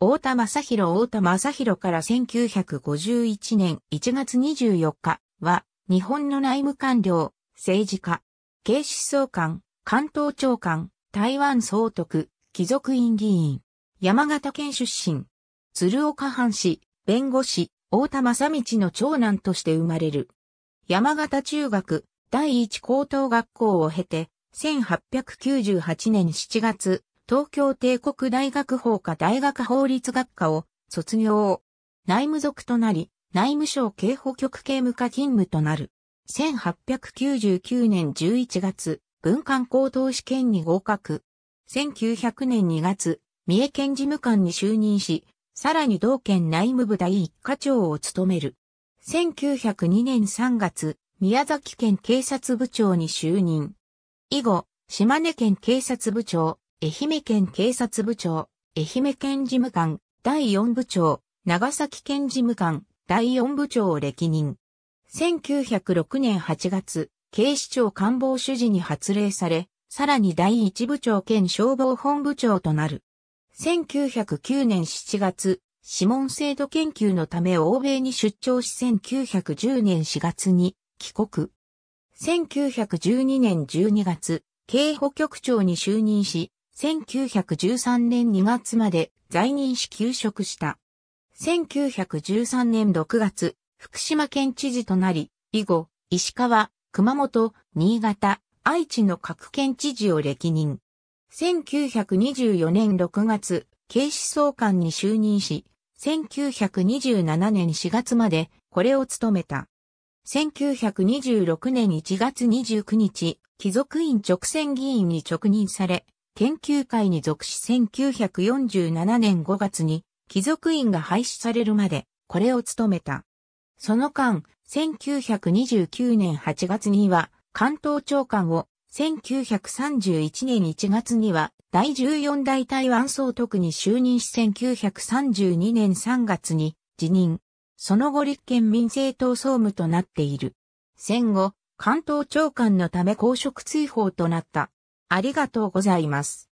太田正宏太田正宏から1951年1月24日は、日本の内務官僚、政治家、警視総監、関東長官、台湾総督、貴族院議員、山形県出身、鶴岡藩士、弁護士、太田正道の長男として生まれる。山形中学、第一高等学校を経て、1898年7月、東京帝国大学法科大学法律学科を卒業。内務属となり、内務省刑保局刑務課勤務となる。1899年11月、文官高等試験に合格。1900年2月、三重県事務官に就任し、さらに同県内務部第一課長を務める。1902年3月、宮崎県警察部長に就任。以後、島根県警察部長、愛媛県警察部長、愛媛県事務官、第四部長、長崎県事務官、第四部長を歴任。1906年8月、警視庁官房主事に発令され、さらに第一部長兼消防本部長となる。1909年7月、指紋制度研究のため欧米に出張し1910年4月に帰国。1912年12月、警保局長に就任し、1913年2月まで在任し休職した。1913年6月、福島県知事となり、以後、石川、熊本、新潟、愛知の各県知事を歴任。1924年6月、警視総監に就任し、1927年4月までこれを務めた。1926年1月29日、貴族院直選議員に直任され、研究会に属し1947年5月に貴族院が廃止されるまでこれを務めた。その間、1929年8月には関東長官を、1931年1月には第14代台湾総督に就任し1932年3月に辞任。その後立憲民政党総務となっている。戦後、関東長官のため公職追放となった。ありがとうございます。